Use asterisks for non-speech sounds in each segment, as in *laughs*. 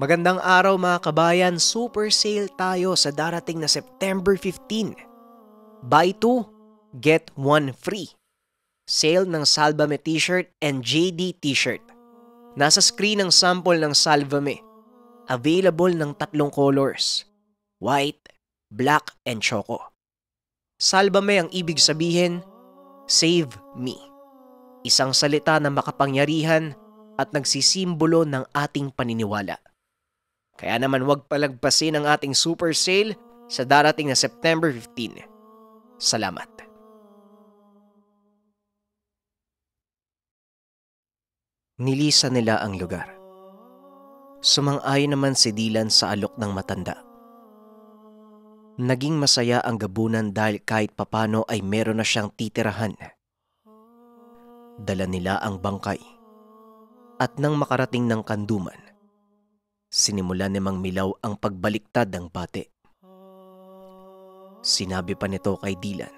Magandang araw mga kabayan, super sale tayo sa darating na September 15. Buy 2, get 1 free. Sale ng Salvame t-shirt and JD t-shirt. Nasa screen ang sample ng Salvame. Available ng tatlong colors. White, black, and choco. Salvame ang ibig sabihin, save me. Isang salita na makapangyarihan at nagsisimbolo ng ating paniniwala. Kaya naman huwag palagpasin ang ating super sale sa darating na September 15. Salamat. Nilisa nila ang lugar. Sumang-ayon naman si Dilan sa alok ng matanda. Naging masaya ang gabunan dahil kahit papano ay meron na siyang titirahan. Dala nila ang bangkay. At nang makarating ng kanduman, Sinimula ni Mang Milaw ang pagbaliktad ng pati. Sinabi pa nito kay Dilan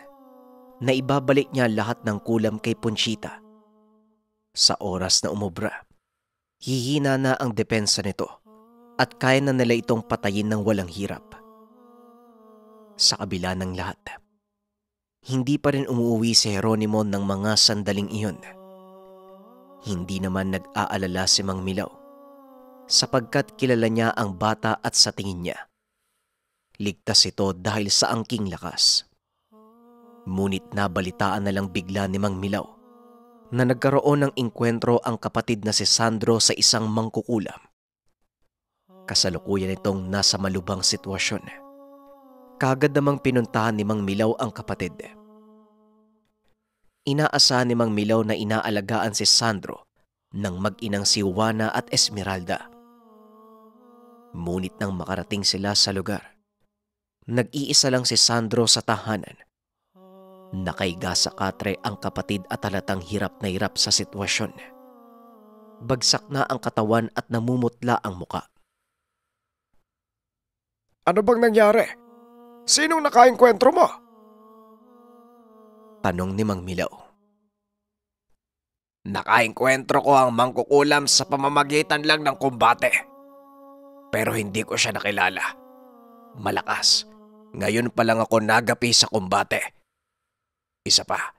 na ibabalik niya lahat ng kulam kay Ponchita. Sa oras na umubra, hihina na ang depensa nito at kaya na nila itong patayin ng walang hirap. Sa kabila ng lahat, hindi pa rin umuwi si Heronimo ng mga sandaling iyon. Hindi naman nag-aalala si Mang Milaw sapagkat kilala niya ang bata at sa tingin niya. Ligtas ito dahil sa angking lakas. Munit nabalitaan na lang bigla ni Mang Milaw na nagkaroon ng inkwentro ang kapatid na si Sandro sa isang mangkukulam. Kasalukuyan itong nasa malubang sitwasyon. Kagad namang pinuntahan ni Mang Milaw ang kapatid. Inaasahan ni Mang Milaw na inaalagaan si Sandro ng mag-inang si Juana at Esmeralda. Ngunit nang makarating sila sa lugar, nag-iisa lang si Sandro sa tahanan. Nakaiga sa katre ang kapatid at halatang hirap na hirap sa sitwasyon. Bagsak na ang katawan at namumutla ang muka. Ano bang nangyari? Sinong nakainkwentro mo? Tanong ni Mang Milaw. Nakainkwentro ko ang mangkukulam sa pamamagitan lang ng kumbate pero hindi ko siya nakilala. Malakas. Ngayon pa lang ako nagapi sa kumbate. Isa pa,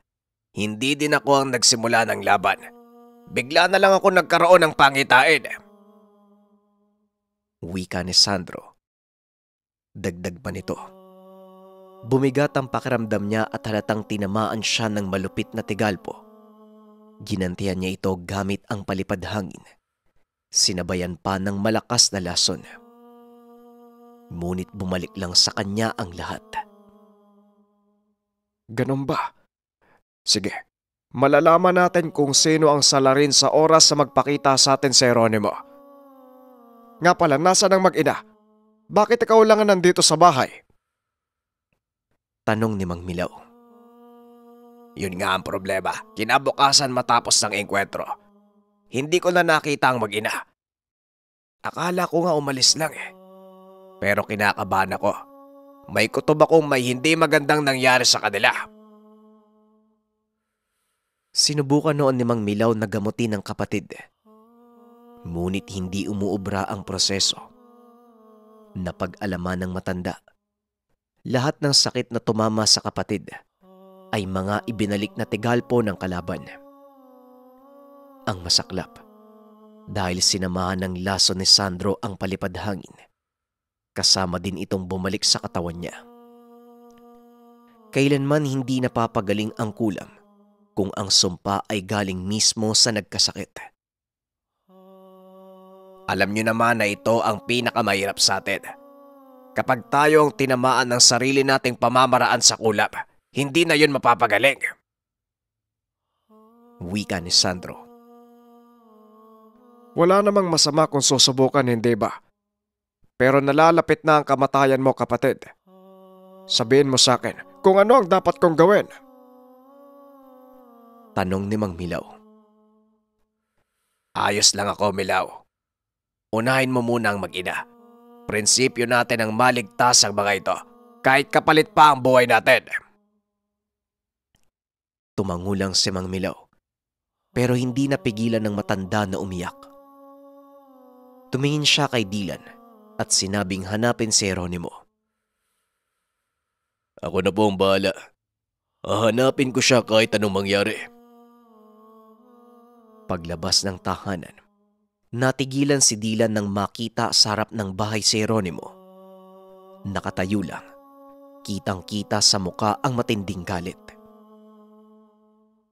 hindi din ako ang nagsimula ng laban. Bigla na lang ako nagkaroon ng pangitain. Wika ni Sandro. Dagdag pa nito. Bumigat ang pakiramdam niya at halatang tinamaan siya ng malupit na tigalpo. Ginantihan niya ito gamit ang palipad hangin. Sinabayan pa ng malakas na lason. Ngunit bumalik lang sa kanya ang lahat. Ganun ba? Sige, malalaman natin kung sino ang salarin sa oras sa magpakita sa atin si Eronimo. Nga pala, nasa ng mag-ina? Bakit ikaw lang nandito sa bahay? Tanong ni Mang Milaw. Yun nga ang problema. Kinabukasan matapos ng engkwentro, hindi ko na nakita ang mag-ina. Akala ko nga umalis lang eh. Pero kinakabahan ako. May kutob akong may hindi magandang nangyari sa kanila. Sinubukan noon ni Mang Milaw na gamutin ang kapatid. Ngunit hindi umuubra ang proseso. Napag-alaman ng matanda. Lahat ng sakit na tumama sa kapatid ay mga ibinalik na tigalpo ng kalaban ang masaklap dahil sinamahan ng laso ni Sandro ang palipadhangin. Kasama din itong bumalik sa katawan niya. Kailanman hindi napapagaling ang kulam kung ang sumpa ay galing mismo sa nagkasakit. Alam niyo naman na ito ang pinakamahirap sa atin. Kapag tayo ang tinamaan ng sarili nating pamamaraan sa kulap, hindi na yun mapapagaling. Wika ni Sandro wala namang masama kung susubukan, hindi ba? Pero nalalapit na ang kamatayan mo kapatid. Sabihin mo sa akin kung ano ang dapat kong gawin. Tanong ni Mang Milaw. Ayos lang ako, Milaw. Unahin mo muna ang mag-ina. Prinsipyo natin ang maligtas ang mga ito kahit kapalit pa ang buhay natin. Tumangulang si Mang Milaw pero hindi napigilan ng matanda na umiyak. Tumingin siya kay Dylan at sinabing hanapin si Eronimo. Ako na po ang bahala. Hahanapin ko siya kahit anong mangyari. Paglabas ng tahanan, natigilan si Dylan nang makita sa harap ng bahay si Eronimo. Nakatayo lang. Kitang-kita sa muka ang matinding galit.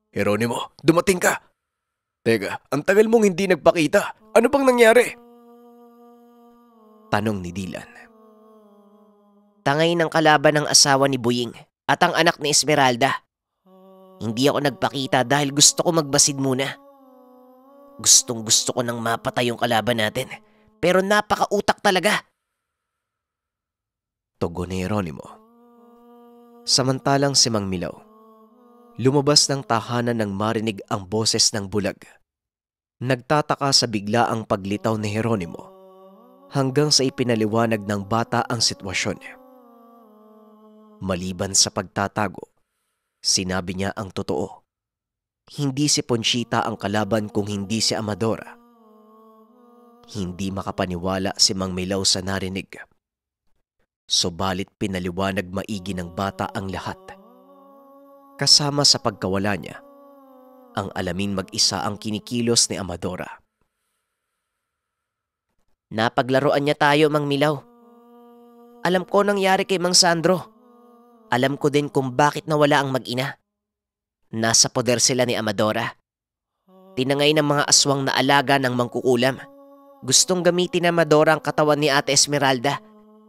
Eronimo, dumating ka! Teka, ang tagal mong hindi nagpakita. Ano bang nangyari? Tanong ni Dilan. Tangay ng kalaban ng asawa ni Buying at ang anak ni Esmeralda. Hindi ako nagpakita dahil gusto ko magbasid muna. Gustong gusto ko nang mapatay yung kalaban natin pero napakautak talaga. Tugon ni Jeronimo. Samantalang si Mang Milaw, lumabas ng tahanan nang marinig ang boses ng bulag. Nagtataka sa bigla ang paglitaw ni Heronimo hanggang sa ipinaliwanag ng bata ang sitwasyon. Maliban sa pagtatago, sinabi niya ang totoo. Hindi si Ponchita ang kalaban kung hindi si Amadora. Hindi makapaniwala si Mang Milaw sa narinig. Subalit pinaliwanag maigi ng bata ang lahat. Kasama sa pagkawala niya, ang alamin mag-isa ang kinikilos ni Amadora Napaglaruan niya tayo, Mang Milaw. Alam ko nangyari kay Mang Sandro. Alam ko din kung bakit nawala ang mag-ina. Nasa poder sila ni Amadora. Tinangay ng mga aswang na alaga ng mangkukulam. Gustong gamitin ni Amadora ang katawan ni Ate Esmeralda.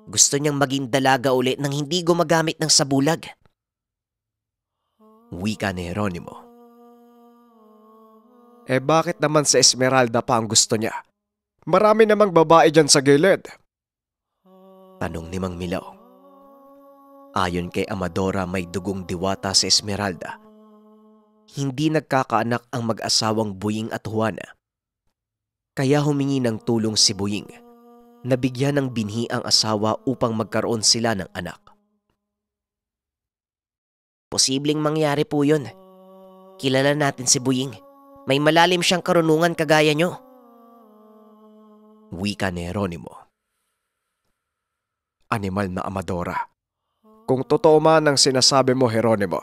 Gusto niyang maging dalaga ulit nang hindi gumagamit ng sabulag. Wika ni Jeronimo. Eh bakit naman sa Esmeralda pa ang gusto niya? Marami namang babae dyan sa gilid. Tanong ni Mang Milaw. Ayon kay Amadora may dugong diwata sa Esmeralda. Hindi nagkakaanak ang mag-asawang Buying at Juana. Kaya humingi ng tulong si Buying. Nabigyan ng binhi ang asawa upang magkaroon sila ng anak. Posibleng mangyari po yun. Kilala natin si Buying. May malalim siyang karunungan kagaya niyo. Wika ni Heronimo. Animal na amadora. Kung totoo man ang sinasabi mo, Heronimo,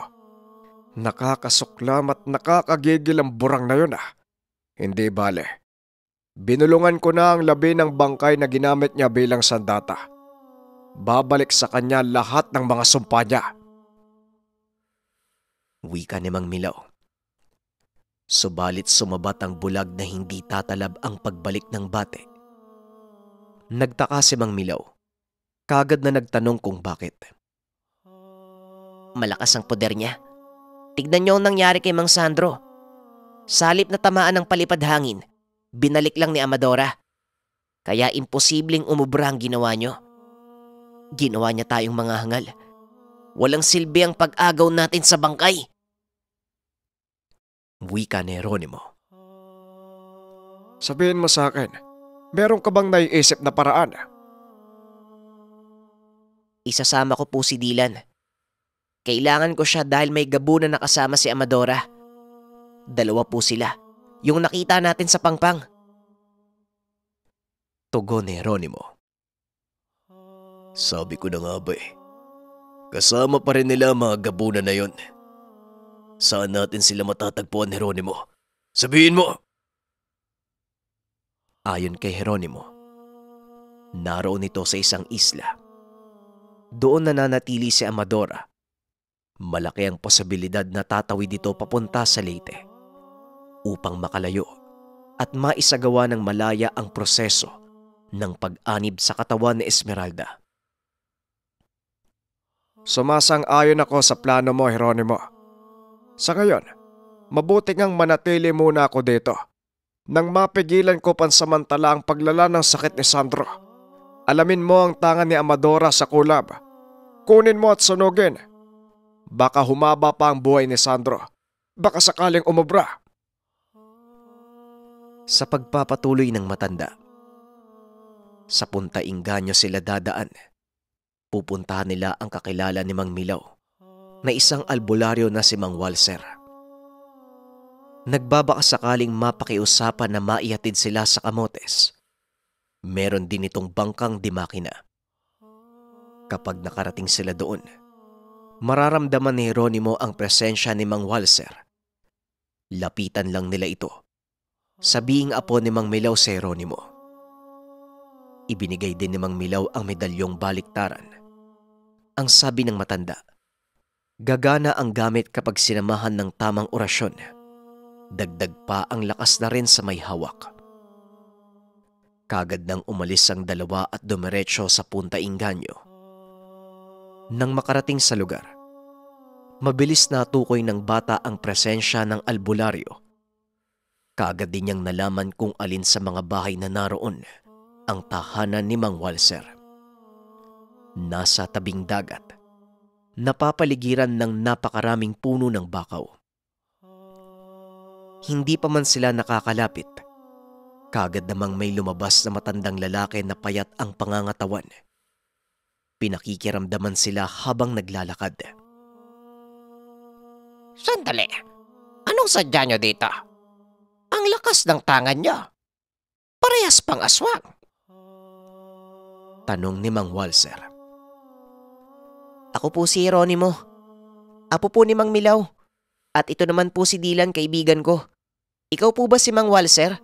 nakakasuklam at nakakagigil ang burang na yun ah. Hindi bale. Binulungan ko na ang labi ng bangkay na ginamit niya bilang sandata. Babalik sa kanya lahat ng mga sumpa niya. Wika ni Mang Milaw. Subalit sumabat ang bulag na hindi tatalab ang pagbalik ng bate Nagtaka si Mang Milaw. Kagad na nagtanong kung bakit. Malakas ang poder niya. Tignan niyo ang nangyari kay Mang Sandro. Salip na tamaan ng palipad hangin, binalik lang ni Amadora. Kaya imposibleng umubra ang ginawa niyo. Ginawa niya tayong mga hangal. Walang silbi ang pag-agaw natin sa bangkay. Wika ni Ronimo. Sabihin mo sa akin, Meron ka bang naiisip na paraan? Isasama ko po si Dilan. Kailangan ko siya dahil may gabo na nakasama si Amadora. Dalawa po sila. Yung nakita natin sa pangpang. Tugon ni Ronimo. Sabi ko na nga ba eh. Kasama pa rin nila mga gabuna na yon. Saan natin sila matatagpuan, Heronimo? Sabihin mo! Ayon kay Heronimo, naroon ito sa isang isla. Doon nananatili si Amadora. Malaki ang posibilidad na tatawid dito papunta sa Leyte upang makalayo at maisagawa ng malaya ang proseso ng pag-anib sa katawan ni Esmeralda. Sumasang-ayon ako sa plano mo, Heronimo. Sa ngayon, mabuti ngang manatili muna ako dito nang mapigilan ko pansamantala ang paglala ng sakit ni Sandro. Alamin mo ang tanga ni Amadora sa kulab. Kunin mo at sunugin. Baka humaba pa ang buhay ni Sandro. Baka sakaling umubra. Sa pagpapatuloy ng matanda, sa punta inganyo sila dadaan. Pupuntahan nila ang kakilala ni Mang Milaw na isang albularyo na si Mang Walser. Nagbabaka sakaling mapakiusapan na maihatid sila sa kamotes. Meron din itong bangkang dimakina. Kapag nakarating sila doon, mararamdaman ni Ronimo ang presensya ni Mang Walser. Lapitan lang nila ito. Sabiing apo ni Mang Milaw si Ronimo. Ibinigay din ni Mang Milaw ang medalyong baliktaran. Ang sabi ng matanda, gagana ang gamit kapag sinamahan ng tamang orasyon Dagdag pa ang lakas na rin sa may hawak. Kagad nang umalis ang dalawa at dumiretso sa Punta Inganyo. Nang makarating sa lugar, mabilis na tukoy ng bata ang presensya ng albularyo. Kagad din niyang nalaman kung alin sa mga bahay na naroon ang tahanan ni Mang Walser. Nasa tabing dagat, napapaligiran ng napakaraming puno ng bakaw. Hindi pa man sila nakakalapit. Kagad namang may lumabas na matandang lalaki na payat ang pangangatawan. Pinakikiramdaman sila habang naglalakad. Sandali! Anong sadya nyo dito? Ang lakas ng tangan nyo. Parehas pang aswang. Tanong ni Mang Walser. Ako po si Ronimo. Apo po ni Mang Milaw. At ito naman po si Dilan, kaibigan ko. Ikaw po ba si Mang Walser?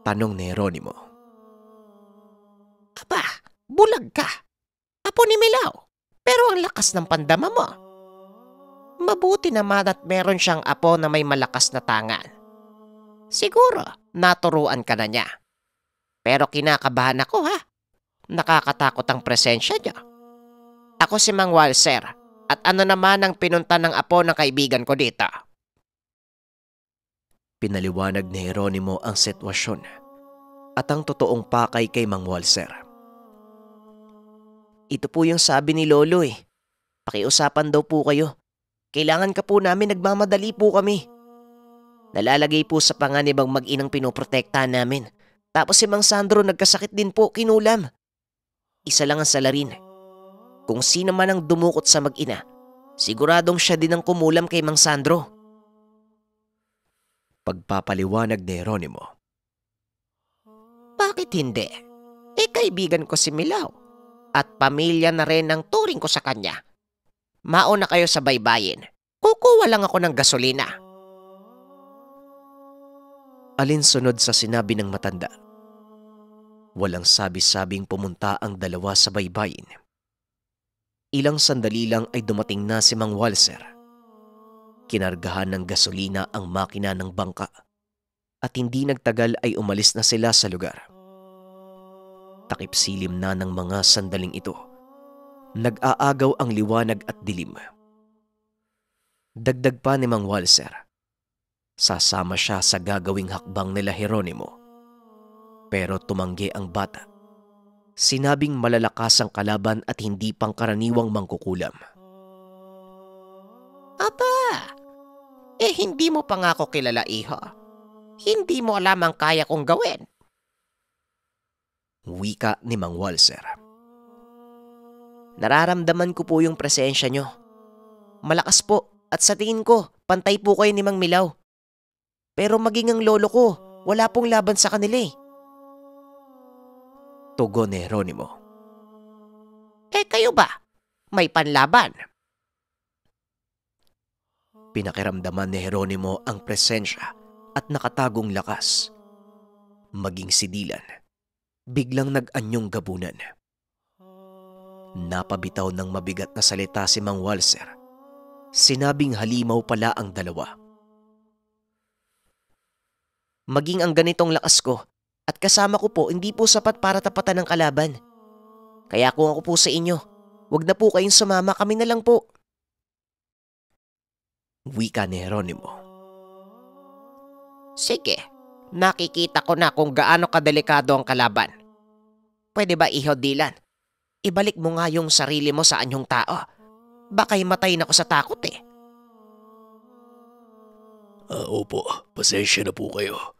Tanong ni Ronimo. Aba, bulag ka. Apo ni Milaw. Pero ang lakas ng pandama mo. Mabuti naman at meron siyang apo na may malakas na tangan. Siguro, naturuan ka na niya. Pero kinakabahan ako ha. Nakakatakot ang presensya niya. Ako si Mang Walser at ano naman ang pinunta ng apo ng kaibigan ko dito? Pinaliwanag ni Jeronimo ang sitwasyon at ang totoong pakay kay Mang Walser. Ito po yung sabi ni Lolo eh. Pakiusapan daw po kayo. Kailangan ka po namin, nagmamadali po kami. Nalalagay po sa panganibang mag-inang pinoprotekta namin. Tapos si Mang Sandro nagkasakit din po, kinulam. Isa lang ang salarin. Kung sino man ang dumukot sa mag-ina, siguradong siya din ang kumulam kay Mang Sandro. Pagpapaliwanag ni Jeronimo. Bakit hindi? Eh kaibigan ko si Milaw at pamilya na rin ang turing ko sa kanya. Mauna kayo sa baybayin. Kukuha lang ako ng gasolina. Alinsunod sa sinabi ng matanda. Walang sabi-sabing pumunta ang dalawa sa baybayin. Ilang sandali lang ay dumating na si Mang Walser Kinargahan ng gasolina ang makina ng bangka at hindi nagtagal ay umalis na sila sa lugar. Takipsilim na ng mga sandaling ito. Nag-aagaw ang liwanag at dilim. Dagdag pa ni Mang Walser. Sasama siya sa gagawing hakbang nila Heronimo. Pero tumanggi ang bata. Sinabing malalakas ang kalaban at hindi pangkaraniwang mangkukulam. Aba, eh hindi mo pa nga ako kilala, iho. Hindi mo alam ang kaya kong gawin. Wika ni Mang Walser. Nararamdaman ko po yung presensya nyo. Malakas po at sa tingin ko, pantay po kayo ni Mang Milaw. Pero maging ang lolo ko, wala pong laban sa kanila eh. Tugon ni Ronimo. Eh kayo ba? May panlaban? Pinakiramdaman ni Jeronimo ang presensya at nakatagong lakas. Maging si Dylan, biglang nag-anyong gabunan. Napabitaw ng mabigat na salita si Mang Walser. Sinabing halimaw pala ang dalawa. Maging ang ganitong lakas ko at kasama ko po hindi po sapat para tapatan ng kalaban. Kaya kung ako po sa inyo, wag na po kayong sumama kami na lang po. Wika ni Heronimo. Sige, nakikita ko na kung gaano kadelikado ang kalaban. Pwede ba ihodilan? Ibalik mo nga yung sarili mo sa anyong tao. Baka'y matay na ko sa takot eh. Ah, opo, pasensya na po kayo.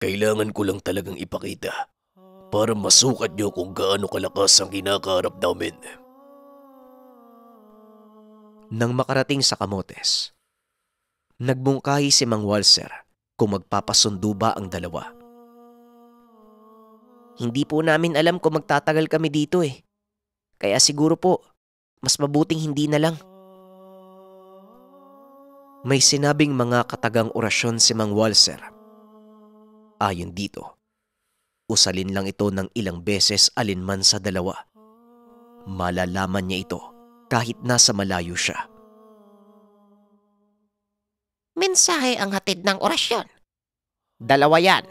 Kailangan ko lang talagang ipakita para masukat niyo kung gaano kalakas ang kinakaharap namin. Nang makarating sa Kamotes, nagbungkahi si Mang Walser kung magpapasundo ba ang dalawa. Hindi po namin alam kung magtatagal kami dito eh. Kaya siguro po, mas mabuting hindi na lang. May sinabing mga katagang orasyon si Mang Walser. Ayon dito, usalin lang ito ng ilang beses alinman sa dalawa. Malalaman niya ito kahit nasa malayo siya. Mensahe ang hatid ng orasyon. Dalawa yan,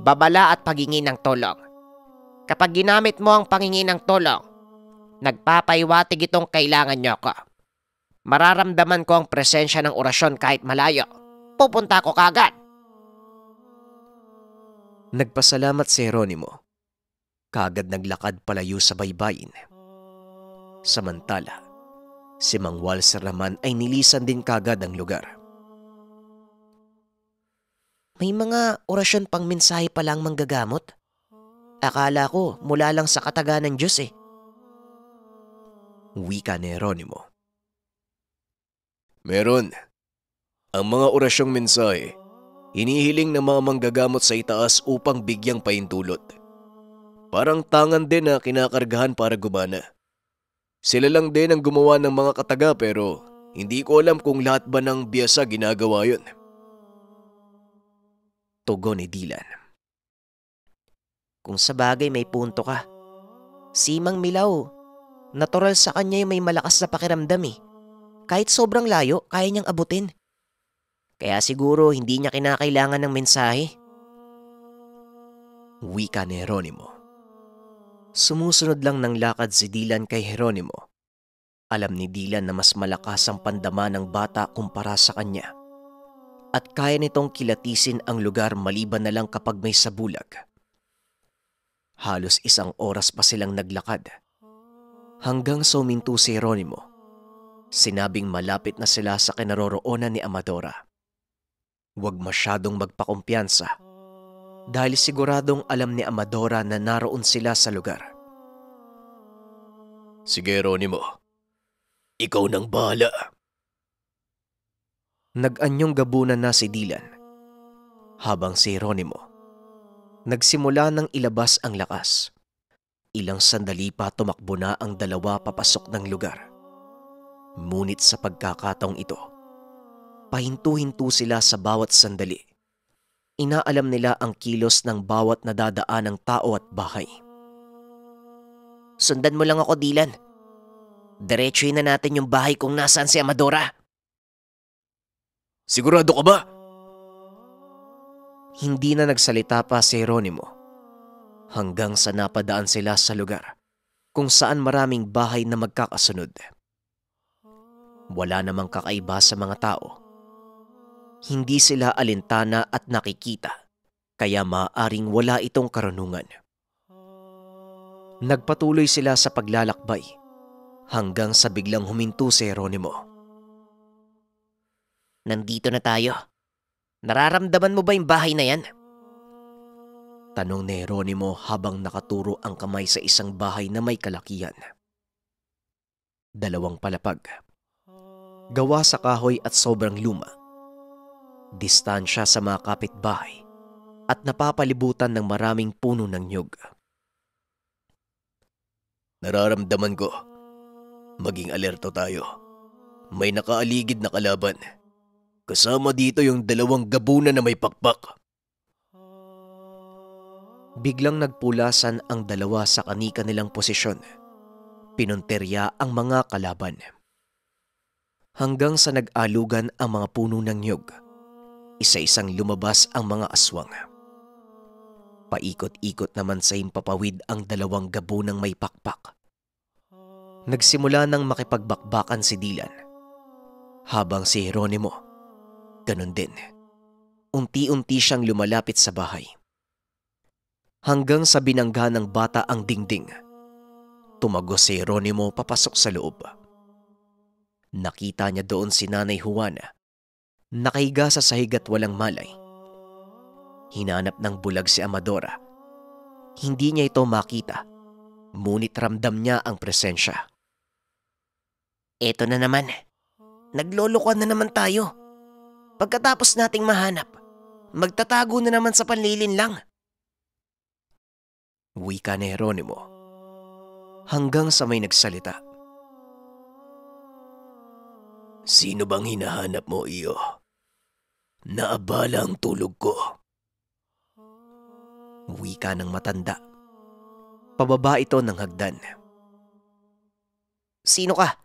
babala at pagingi ng tulong. Kapag ginamit mo ang pangingi ng tulong, nagpapaiwatig itong kailangan niyo ko. Mararamdaman ko ang presensya ng orasyon kahit malayo. Pupunta ko kagad. Nagpasalamat si Heronimo. Kagad naglakad palayo sa baybayin. Samantala, Si Mang Walser naman ay nilisan din kagad ang lugar. May mga orasyon pang mensahe pa lang manggagamot. Akala ko mula lang sa kataga ng Diyos eh. Wika ni Eronimo. Meron. Ang mga orasyong mensahe, hinihiling ng mga manggagamot sa itaas upang bigyang paintulot. Parang tangan din na kinakargahan para gumana. Sila lang din ang gumawa ng mga kataga pero hindi ko alam kung lahat ba ng biyasa ginagawa yun. Tugon ni Dilan. Kung sa bagay may punto ka. Si Mang Milaw, natural sa kanya yung may malakas na pakiramdam eh. Kahit sobrang layo, kaya niyang abutin. Kaya siguro hindi niya kinakailangan ng mensahe. Wika ni Ronimo. Sumusunod lang ng lakad si Dilan kay Jeronimo. Alam ni Dilan na mas malakas ang pandama ng bata kumpara sa kanya. At kaya nitong kilatisin ang lugar maliban na lang kapag may sabulag. Halos isang oras pa silang naglakad. Hanggang suminto si Jeronimo. Sinabing malapit na sila sa kinaroroonan ni Amadora. Huwag masyadong magpakumpiyansa dahil siguradong alam ni Amadora na naroon sila sa lugar. Sige, Ronimo. Ikaw nang bahala. Nag-anyong gabunan na si Dilan. Habang si Ronimo, nagsimula nang ilabas ang lakas. Ilang sandali pa tumakbo na ang dalawa papasok ng lugar. Ngunit sa pagkakataong ito, pahinto-hinto sila sa bawat sandali. Inaalam nila ang kilos ng bawat nadadaanang tao at bahay. Sundan mo lang ako, Dilan. Diretsuin na natin yung bahay kung nasaan si Amadora. Sigurado ka ba? Hindi na nagsalita pa si Jeronimo hanggang sa napadaan sila sa lugar kung saan maraming bahay na magkakasunod. Wala namang kakaiba sa mga tao. Hindi sila alintana at nakikita, kaya maaring wala itong karunungan. Nagpatuloy sila sa paglalakbay hanggang sa biglang huminto si Jeronimo. Nandito na tayo. Nararamdaman mo ba yung bahay na yan? Tanong ni Jeronimo habang nakaturo ang kamay sa isang bahay na may kalakian. Dalawang palapag. Gawa sa kahoy at sobrang luma. Distansya sa mga kapitbahay at napapalibutan ng maraming puno ng nyug. Nararamdaman ko. Maging alerto tayo. May nakaaligid na kalaban. Kasama dito yung dalawang gabuna na may pakpak. Biglang nagpulasan ang dalawa sa kanika nilang posisyon. Pinunterya ang mga kalaban. Hanggang sa nag-alugan ang mga puno ng nyug. Isa-isang lumabas ang mga aswang. Paikot-ikot naman sa impapawid ang dalawang gabo ng may pakpak. Nagsimula nang makipagbakbakan si Dilan. Habang si Jeronimo, ganun din. Unti-unti siyang lumalapit sa bahay. Hanggang sa binangga ng bata ang dingding. Tumago si Jeronimo papasok sa loob. Nakita niya doon si Nanay Juana. Nakahiga sa sahig at walang malay Hinanap ng bulag si Amadora. Hindi niya ito makita, ngunit ramdam niya ang presensya. Eto na naman. Naglolokohan na naman tayo. Pagkatapos nating mahanap, magtatago na naman sa panlilin lang. Wika ni Jeronimo hanggang sa may nagsalita. Sino bang hinahanap mo iyo? Naabala ang tulog ko. Uwi ka ng matanda. Pababa ito ng hagdan. Sino ka?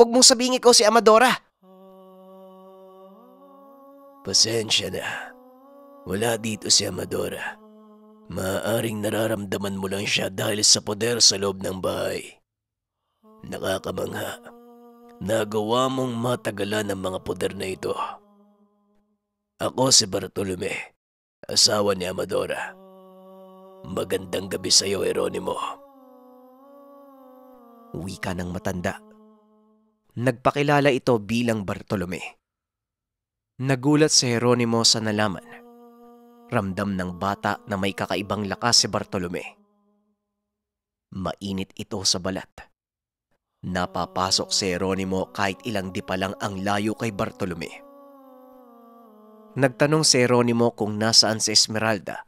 Huwag mong sabing ikaw si Amadora. Pasensya na. Wala dito si Amadora. Maaring nararamdaman mo lang siya dahil sa poder sa loob ng bahay. Nakakamangha. Nagawa mong matagalan ang mga poder na ito. Ako si Bartolome, asawa ni Amadora. Magandang gabi sa iyo, Eronimo. Wika ng matanda. Nagpakilala ito bilang Bartolome. Nagulat si Jeronimo sa nalaman. Ramdam ng bata na may kakaibang lakas si Bartolome. Mainit ito sa balat. Napapasok si Jeronimo kahit ilang di pa lang ang layo kay Bartolome. Nagtanong si Jeronimo kung nasaan si Esmeralda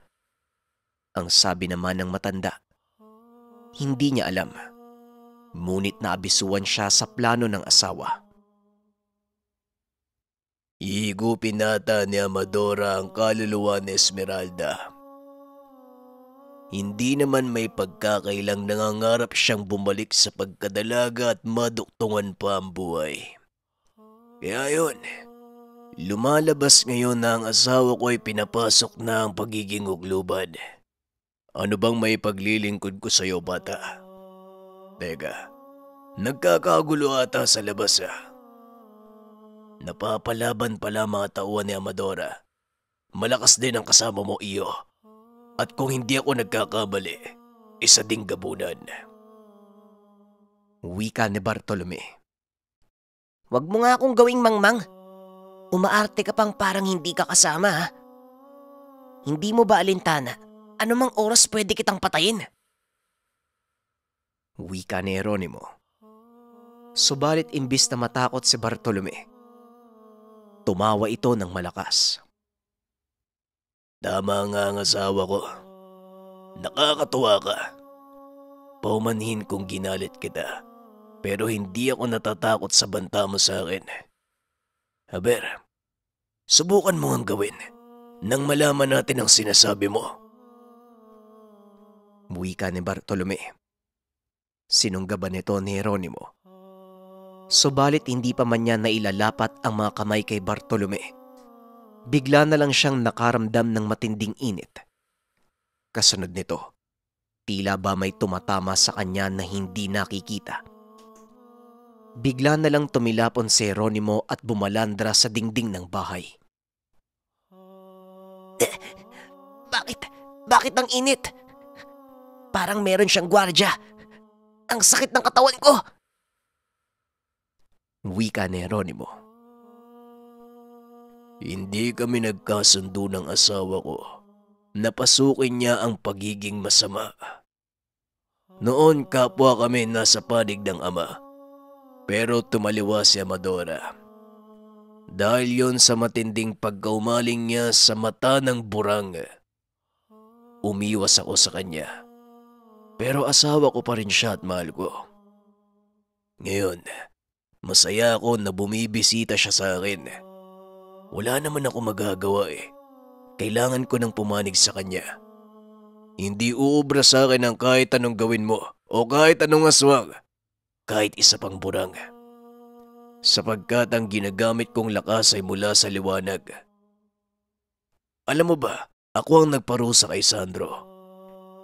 ang sabi naman ng matanda. Hindi niya alam. Munit na naabisuan siya sa plano ng asawa. Iigupin nata ni Amadora ang kaluluwa ni Esmeralda. Hindi naman may pagkakailang nangangarap siyang bumalik sa pagkadalaga at maduktungan pa ang buhay. Kaya yun, lumalabas ngayon na ang asawa ko ay pinapasok na ang pagiging uglubad. Ano bang may paglilingkod ko sa'yo, bata? Teka, nagkakagulo ata sa labas ah. Napapalaban pala mga tauan ni Amadora. Malakas din ang kasama mo iyo. At kung hindi ako nagkakabali, isa ding gabunan. Wika ni Bartolome. Huwag mo nga akong gawing mangmang. Umaarte ka pang parang hindi ka kasama ha. Hindi mo ba alintana? anumang oras pwede kitang patayin. Wika ni Eronimo. Subalit imbis na matakot si Bartolome, tumawa ito ng malakas. Tama nga ang asawa ko. Nakakatuwa ka. Paumanhin kung ginalit kita. Pero hindi ako natatakot sa banta mo sa akin. Haber, subukan mo ang gawin nang malaman natin ang sinasabi mo wika ni Bartolome. Sinunggaban nito ni Jeronimo. Subalit hindi pa man niya nailalapat ang mga kamay kay Bartolome. Bigla na lang siyang nakaramdam ng matinding init. Kasunod nito, tila ba may tumatama sa kanya na hindi nakikita. Bigla na lang tumilapon si Jeronimo at bumalandra sa dingding ng bahay. Eh, bakit? Bakit ang init? Parang meron siyang gwardya. Ang sakit ng katawan ko! Wika ni Ronimo. Hindi kami nagkasundo ng asawa ko. Napasukin niya ang pagiging masama. Noon kapwa kami nasa panig ng ama. Pero tumaliwa si Amadora. Dahil yon sa matinding pagkaumaling niya sa mata ng burang. Umiwas ako sa kanya. Pero asawa ko pa rin siya at mahal ko. Ngayon, masaya ako na bumibisita siya sa akin. Wala naman ako magagawa eh. Kailangan ko ng pumanig sa kanya. Hindi uubra sa akin ang kahit anong gawin mo o kahit anong aswang. Kahit isa pang burang. Sapagkat ang ginagamit kong lakas ay mula sa liwanag. Alam mo ba, ako ang nagparusa kay Sandro.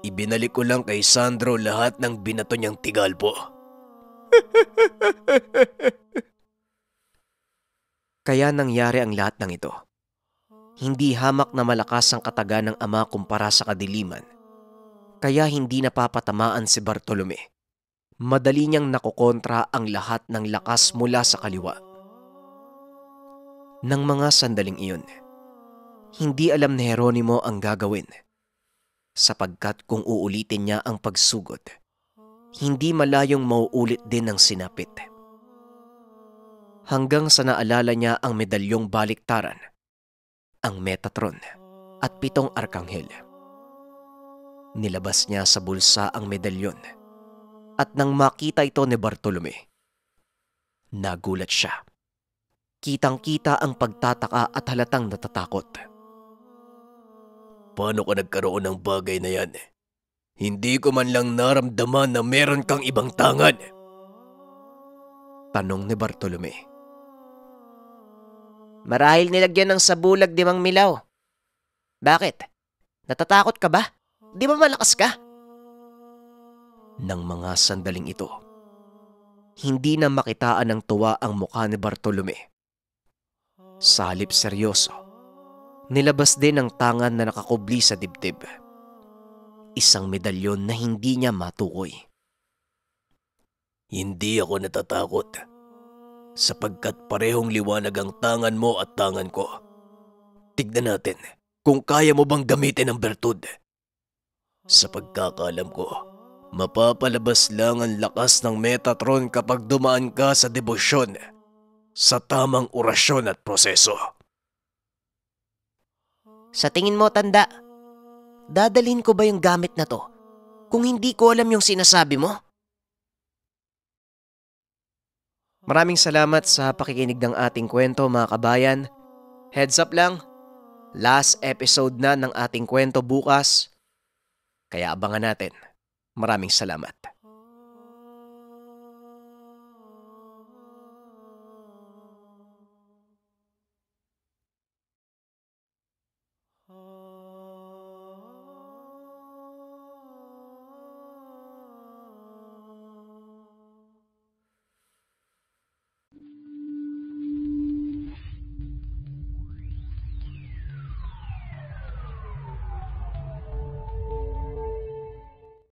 Ibinalik ko lang kay Sandro lahat ng binato niyang tigalpo. *laughs* Kaya nangyari ang lahat ng ito. Hindi hamak na malakas ang kataga ng ama kumpara sa kadiliman. Kaya hindi napapatamaan si Bartolome. Madali niyang nakokontra ang lahat ng lakas mula sa kaliwa. Nang mga sandaling iyon, hindi alam ni Heronimo ang gagawin sapagkat kung uulitin niya ang pagsugod, hindi malayong mauulit din ang sinapit. Hanggang sa naalala niya ang medalyong baliktaran, ang Metatron at pitong arkanghel. Nilabas niya sa bulsa ang medalyon at nang makita ito ni Bartolome, nagulat siya. Kitang-kita ang pagtataka at halatang natatakot paano ka nagkaroon ng bagay na yan. Hindi ko man lang naramdaman na meron kang ibang tangan. Tanong ni Bartolome. Marahil nilagyan ng sabulag di Mang Milaw. Bakit? Natatakot ka ba? Di ba malakas ka? Nang mga sandaling ito, hindi na makitaan ng tuwa ang mukha ni Bartolome. Salip seryoso nilabas din ang tangan na nakakubli sa dibdib. Isang medalyon na hindi niya matukoy. Hindi ako natatakot sapagkat parehong liwanag ang tangan mo at tangan ko. Tignan natin kung kaya mo bang gamitin ang bertud. Sa pagkakalam ko, mapapalabas lang ang lakas ng Metatron kapag dumaan ka sa debosyon, sa tamang orasyon at proseso. Sa tingin mo, tanda, dadalhin ko ba yung gamit na to kung hindi ko alam yung sinasabi mo? Maraming salamat sa pakikinig ng ating kwento mga kabayan. Heads up lang, last episode na ng ating kwento bukas. Kaya abangan natin. Maraming salamat.